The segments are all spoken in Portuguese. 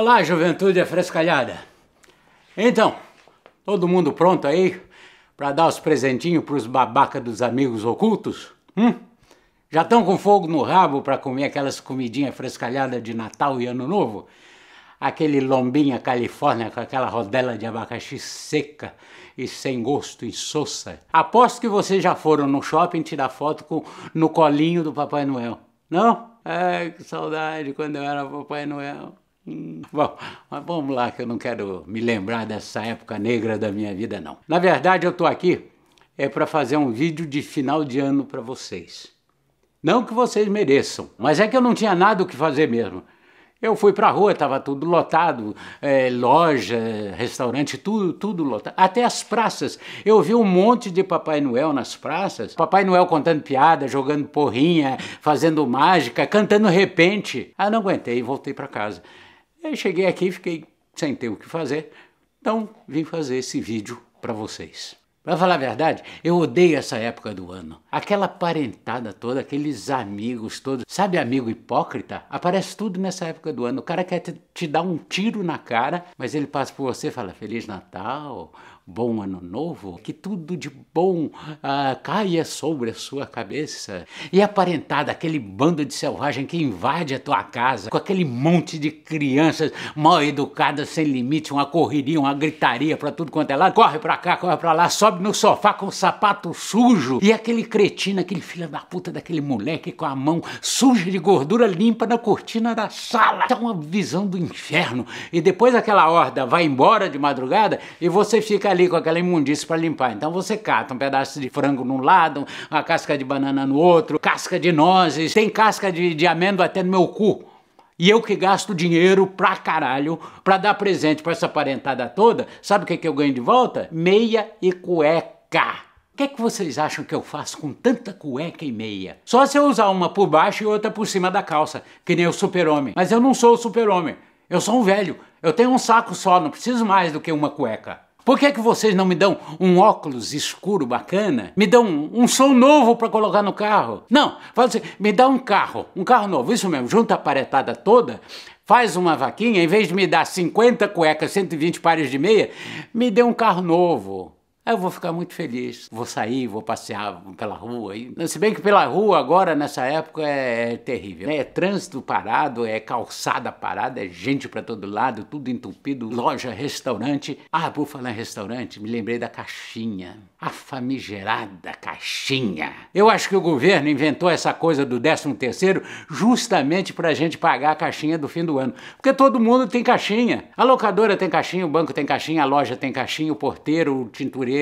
Olá, juventude afrescalhada. Então, todo mundo pronto aí para dar os presentinhos para os babaca dos amigos ocultos? Hum? Já estão com fogo no rabo para comer aquelas comidinhas frescalhadas de Natal e Ano Novo? Aquele lombinha califórnia com aquela rodela de abacaxi seca e sem gosto e sossa. Aposto que vocês já foram no shopping tirar foto com, no colinho do Papai Noel. Não? Ai, que saudade quando eu era Papai Noel. Hum, bom, mas vamos lá, que eu não quero me lembrar dessa época negra da minha vida, não. Na verdade, eu estou aqui é para fazer um vídeo de final de ano para vocês. Não que vocês mereçam, mas é que eu não tinha nada o que fazer mesmo. Eu fui para a rua, estava tudo lotado, é, loja, restaurante, tudo, tudo lotado. Até as praças. Eu vi um monte de Papai Noel nas praças. Papai Noel contando piada, jogando porrinha, fazendo mágica, cantando repente. Ah, não aguentei, voltei para casa. Eu cheguei aqui fiquei sem ter o que fazer, então vim fazer esse vídeo para vocês. Para falar a verdade, eu odeio essa época do ano. Aquela parentada toda, aqueles amigos todos. Sabe amigo hipócrita? Aparece tudo nessa época do ano. O cara quer te, te dar um tiro na cara, mas ele passa por você e fala Feliz Natal, bom ano novo, que tudo de bom ah, caia sobre a sua cabeça. E aparentada, aquele bando de selvagem que invade a tua casa, com aquele monte de crianças mal educadas, sem limite, uma correria, uma gritaria para tudo quanto é lado, corre para cá, corre para lá, sobe no sofá com o sapato sujo, e aquele cretino, aquele filho da puta daquele moleque com a mão suja de gordura limpa na cortina da sala. Tá uma visão do inferno. E depois aquela horda vai embora de madrugada e você fica ali ali com aquela imundícia para limpar. Então você cata um pedaço de frango num lado, uma casca de banana no outro, casca de nozes, tem casca de, de amêndoa até no meu cu. E eu que gasto dinheiro pra caralho pra dar presente pra essa parentada toda, sabe o que, que eu ganho de volta? Meia e cueca. O que, é que vocês acham que eu faço com tanta cueca e meia? Só se eu usar uma por baixo e outra por cima da calça, que nem o super-homem. Mas eu não sou o super-homem, eu sou um velho. Eu tenho um saco só, não preciso mais do que uma cueca. Por que é que vocês não me dão um óculos escuro bacana? Me dão um, um som novo para colocar no carro? Não, fala assim, me dá um carro, um carro novo, isso mesmo, junta a paretada toda, faz uma vaquinha, em vez de me dar 50 cuecas, 120 pares de meia, me dê um carro novo eu vou ficar muito feliz. Vou sair, vou passear pela rua. Se bem que pela rua agora, nessa época, é, é terrível. Né? É trânsito parado, é calçada parada, é gente para todo lado, tudo entupido, loja, restaurante. Ah, por falar em restaurante, me lembrei da caixinha. A famigerada caixinha. Eu acho que o governo inventou essa coisa do 13 terceiro justamente para a gente pagar a caixinha do fim do ano. Porque todo mundo tem caixinha. A locadora tem caixinha, o banco tem caixinha, a loja tem caixinha, o porteiro, o tintureiro,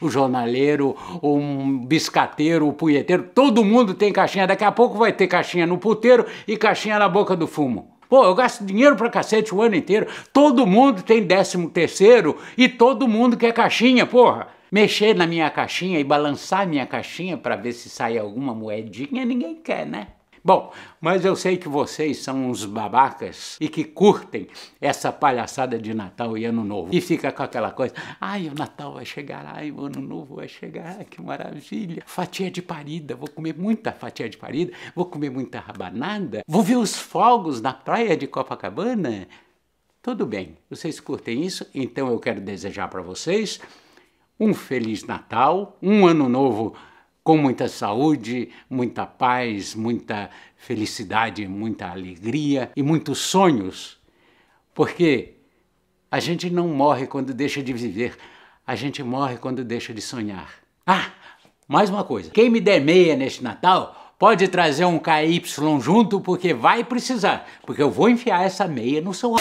o jornaleiro, um biscateiro, o punheteiro, todo mundo tem caixinha. Daqui a pouco vai ter caixinha no puteiro e caixinha na boca do fumo. Pô, eu gasto dinheiro pra cacete o ano inteiro. Todo mundo tem décimo terceiro e todo mundo quer caixinha, porra. Mexer na minha caixinha e balançar minha caixinha para ver se sai alguma moedinha, ninguém quer, né? Bom, mas eu sei que vocês são uns babacas e que curtem essa palhaçada de Natal e Ano Novo. E fica com aquela coisa, ai, o Natal vai chegar, ai, o Ano Novo vai chegar, que maravilha. Fatia de parida, vou comer muita fatia de parida, vou comer muita rabanada, vou ver os fogos na praia de Copacabana. Tudo bem, vocês curtem isso? Então eu quero desejar para vocês um Feliz Natal, um Ano Novo com muita saúde, muita paz, muita felicidade, muita alegria e muitos sonhos, porque a gente não morre quando deixa de viver, a gente morre quando deixa de sonhar. Ah, mais uma coisa: quem me der meia neste Natal pode trazer um KY junto, porque vai precisar, porque eu vou enfiar essa meia no seu.